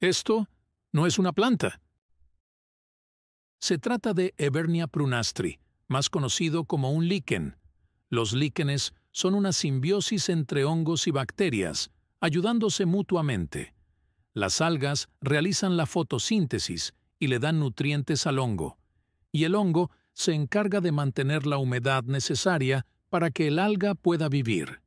Esto no es una planta. Se trata de Evernia prunastri, más conocido como un líquen. Los líquenes son una simbiosis entre hongos y bacterias, ayudándose mutuamente. Las algas realizan la fotosíntesis y le dan nutrientes al hongo, y el hongo se encarga de mantener la humedad necesaria para que el alga pueda vivir.